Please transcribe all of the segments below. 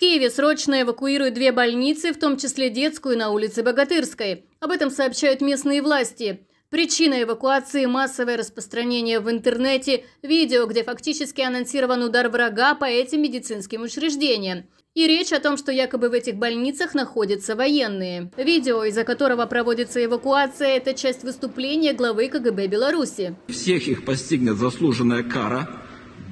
Киеве срочно эвакуируют две больницы, в том числе детскую на улице Богатырской. Об этом сообщают местные власти. Причина эвакуации – массовое распространение в интернете видео, где фактически анонсирован удар врага по этим медицинским учреждениям. И речь о том, что якобы в этих больницах находятся военные. Видео, из-за которого проводится эвакуация, это часть выступления главы КГБ Беларуси. Всех их постигнет заслуженная кара,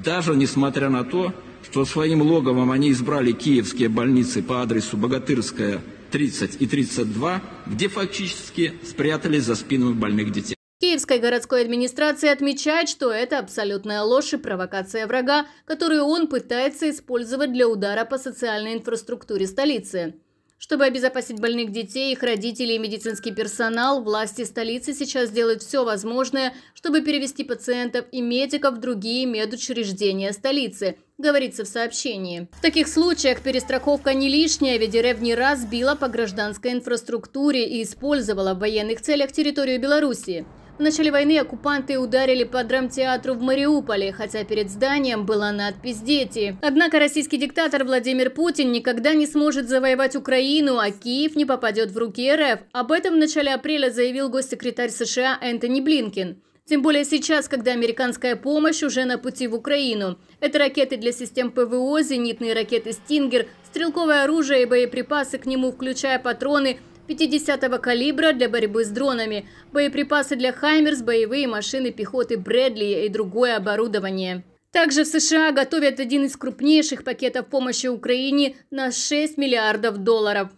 даже несмотря на то, что своим логовом они избрали киевские больницы по адресу Богатырская, 30 и 32, где фактически спрятались за спинами больных детей. Киевская городская администрация отмечает, что это абсолютная ложь и провокация врага, которую он пытается использовать для удара по социальной инфраструктуре столицы. Чтобы обезопасить больных детей, их родителей и медицинский персонал, власти столицы сейчас делают все возможное, чтобы перевести пациентов и медиков в другие медучреждения столицы – говорится в сообщении. В таких случаях перестраховка не лишняя, ведь РФ не раз била по гражданской инфраструктуре и использовала в военных целях территорию Беларуси. В начале войны оккупанты ударили по драмтеатру в Мариуполе, хотя перед зданием была надпись «Дети». Однако российский диктатор Владимир Путин никогда не сможет завоевать Украину, а Киев не попадет в руки РФ. Об этом в начале апреля заявил госсекретарь США Энтони Блинкин. Тем более сейчас, когда американская помощь уже на пути в Украину. Это ракеты для систем ПВО, зенитные ракеты «Стингер», стрелковое оружие и боеприпасы к нему, включая патроны 50-го калибра для борьбы с дронами, боеприпасы для «Хаймерс», боевые машины пехоты «Брэдли» и другое оборудование. Также в США готовят один из крупнейших пакетов помощи Украине на 6 миллиардов долларов.